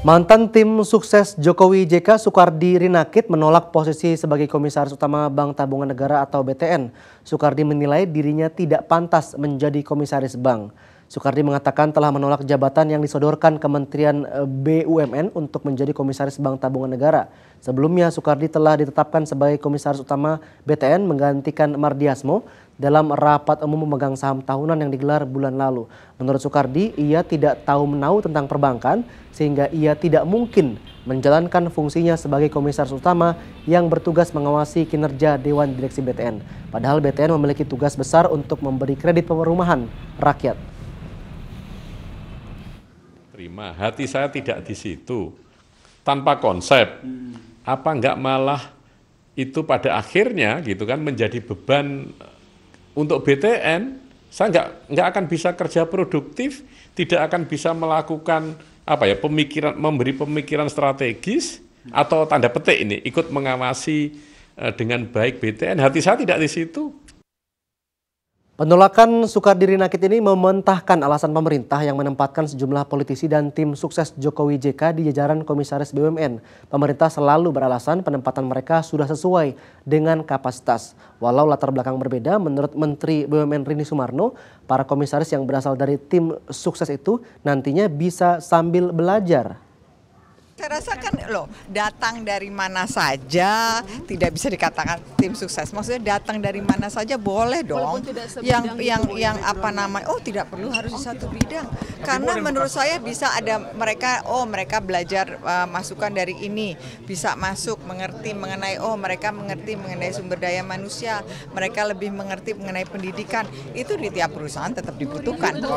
Mantan tim sukses Jokowi JK Soekardi Rinakit menolak posisi sebagai Komisaris Utama Bank Tabungan Negara atau BTN. Sukardi menilai dirinya tidak pantas menjadi komisaris bank. Soekardi mengatakan telah menolak jabatan yang disodorkan Kementerian eh, BUMN untuk menjadi Komisaris Bank Tabungan Negara. Sebelumnya, Soekardi telah ditetapkan sebagai Komisaris Utama BTN menggantikan Mardiasmo dalam rapat umum memegang saham tahunan yang digelar bulan lalu. Menurut Soekardi, ia tidak tahu menau tentang perbankan sehingga ia tidak mungkin menjalankan fungsinya sebagai komisaris utama yang bertugas mengawasi kinerja Dewan Direksi BTN. Padahal BTN memiliki tugas besar untuk memberi kredit perumahan rakyat terima. Hati saya tidak di situ. Tanpa konsep. Hmm. Apa enggak malah itu pada akhirnya gitu kan menjadi beban eh, untuk BTN saya enggak nggak akan bisa kerja produktif, tidak akan bisa melakukan apa ya pemikiran memberi pemikiran strategis hmm. atau tanda petik ini ikut mengawasi eh, dengan baik BTN hati saya tidak di situ Penolakan Sukardiri Nakit ini mementahkan alasan pemerintah yang menempatkan sejumlah politisi dan tim sukses Jokowi JK di jajaran komisaris BUMN. Pemerintah selalu beralasan penempatan mereka sudah sesuai dengan kapasitas. Walau latar belakang berbeda, menurut Menteri BUMN Rini Sumarno, para komisaris yang berasal dari tim sukses itu nantinya bisa sambil belajar saya rasa kan loh datang dari mana saja hmm. tidak bisa dikatakan tim sukses. Maksudnya datang dari mana saja boleh dong. Yang yang ya, yang apa namanya? Oh tidak perlu harus di oh, satu gitu. bidang. Karena menurut saya bisa ada mereka oh mereka belajar uh, masukan dari ini bisa masuk mengerti mengenai oh mereka mengerti mengenai sumber daya manusia mereka lebih mengerti mengenai pendidikan itu di tiap perusahaan tetap dibutuhkan.